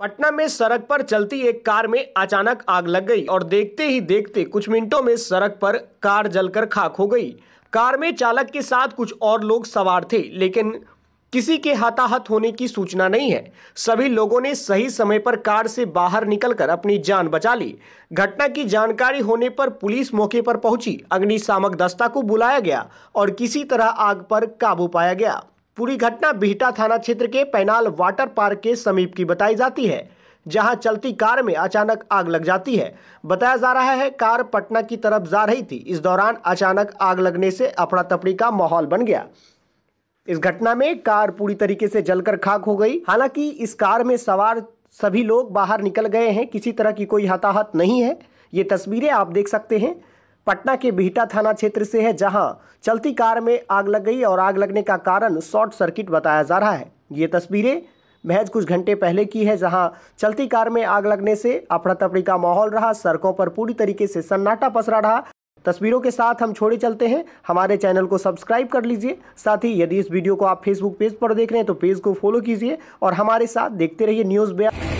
पटना में सड़क पर चलती एक कार में अचानक आग लग गई और देखते ही देखते कुछ मिनटों में सड़क पर कार जलकर खाक हो गई कार में चालक के साथ कुछ और लोग सवार थे लेकिन किसी के हताहत होने की सूचना नहीं है सभी लोगों ने सही समय पर कार से बाहर निकलकर अपनी जान बचा ली घटना की जानकारी होने पर पुलिस मौके पर पहुंची अग्निशामक दस्ता को बुलाया गया और किसी तरह आग पर काबू पाया गया पूरी घटना बिहटा थाना क्षेत्र के पैनाल वाटर पार्क के समीप की बताई जाती है जहां चलती कार में अचानक आग लग जाती है बताया जा रहा है कार पटना की तरफ जा रही थी इस दौरान अचानक आग लगने से अफड़ा तफड़ी का माहौल बन गया इस घटना में कार पूरी तरीके से जलकर खाक हो गई हालांकि इस कार में सवार सभी लोग बाहर निकल गए हैं किसी तरह की कोई हताहत नहीं है ये तस्वीरें आप देख सकते हैं पटना के बिहटा थाना क्षेत्र से है जहां चलती कार में आग लग गई और आग लगने का कारण शॉर्ट सर्किट बताया जा रहा है ये तस्वीरें महज कुछ घंटे पहले की है जहां चलती कार में आग लगने से अफड़ा तफड़ी का माहौल रहा सड़कों पर पूरी तरीके से सन्नाटा पसरा रहा तस्वीरों के साथ हम छोड़े चलते हैं हमारे चैनल को सब्सक्राइब कर लीजिए साथ ही यदि इस वीडियो को आप फेसबुक पेज पर देख रहे हैं तो पेज को फॉलो कीजिए और हमारे साथ देखते रहिए न्यूज़ बया